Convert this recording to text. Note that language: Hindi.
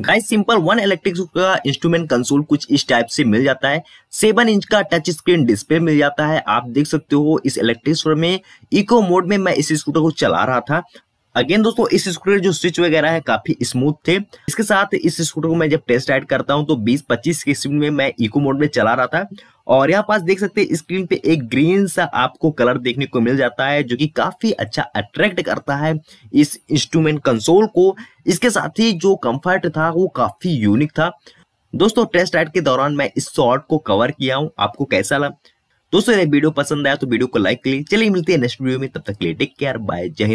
गाइस सिंपल वन इलेक्ट्रिक का इंस्ट्रूमेंट कंसोल कुछ इस टाइप से मिल जाता है सेवन इंच का टच स्क्रीन डिस्प्ले मिल जाता है आप देख सकते हो इस इलेक्ट्रिक स्कूटर में इको मोड में मैं इस स्कूटर को चला रहा था अगेन दोस्तों इस स्कूटर जो स्विच वगैरह है काफी स्मूथ थे इसके साथ इस स्कूटर को मैं जब टेस्ट राइड करता हूं तो 20-25 की स्पीड में मैं इको मोड में चला रहा था और यहाँ पास देख सकते हैं स्क्रीन पे एक ग्रीन सा आपको कलर देखने को मिल जाता है जो कि काफी अच्छा अट्रैक्ट करता है इस इंस्ट्रूमेंट कंसोल को इसके साथ ही जो कंफर्ट था वो काफी यूनिक था दोस्तों टेस्ट राइड के दौरान मैं इस शॉर्ट को कवर किया हूँ आपको कैसा लगा दोस्तों वीडियो पसंद आया तो वीडियो को लाइक करिए चलिए मिलते हैं नेक्स्ट वीडियो में तब तक लिए टेक केयर बाय जय हिंद